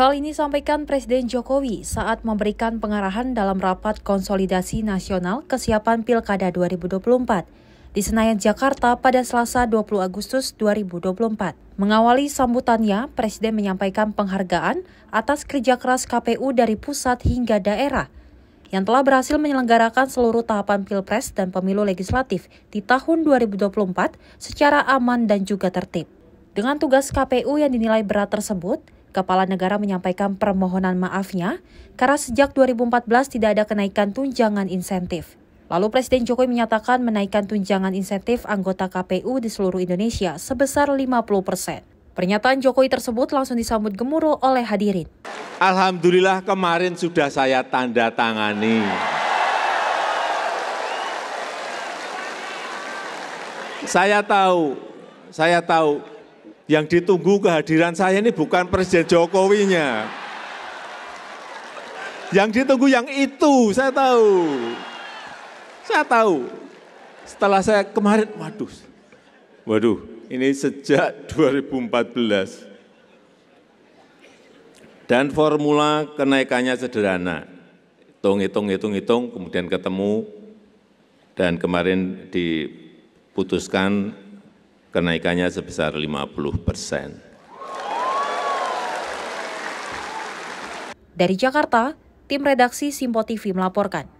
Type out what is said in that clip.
Hal ini sampaikan Presiden Jokowi saat memberikan pengarahan dalam rapat konsolidasi nasional kesiapan Pilkada 2024 di Senayan, Jakarta pada Selasa 20 Agustus 2024. Mengawali sambutannya, Presiden menyampaikan penghargaan atas kerja keras KPU dari pusat hingga daerah yang telah berhasil menyelenggarakan seluruh tahapan Pilpres dan pemilu legislatif di tahun 2024 secara aman dan juga tertib. Dengan tugas KPU yang dinilai berat tersebut, Kepala negara menyampaikan permohonan maafnya karena sejak 2014 tidak ada kenaikan tunjangan insentif. Lalu Presiden Jokowi menyatakan menaikkan tunjangan insentif anggota KPU di seluruh Indonesia sebesar 50 persen. Pernyataan Jokowi tersebut langsung disambut gemuruh oleh hadirin. Alhamdulillah kemarin sudah saya tanda tangani. Saya tahu, saya tahu yang ditunggu kehadiran saya ini bukan Presiden Jokowinya. Yang ditunggu yang itu, saya tahu. Saya tahu. Setelah saya kemarin, waduh, waduh, ini sejak 2014. Dan formula kenaikannya sederhana. Hitung, hitung, hitung, hitung, kemudian ketemu. Dan kemarin diputuskan kenaikannya sebesar 50 persen. Dari Jakarta, tim redaksi Simpo TV melaporkan.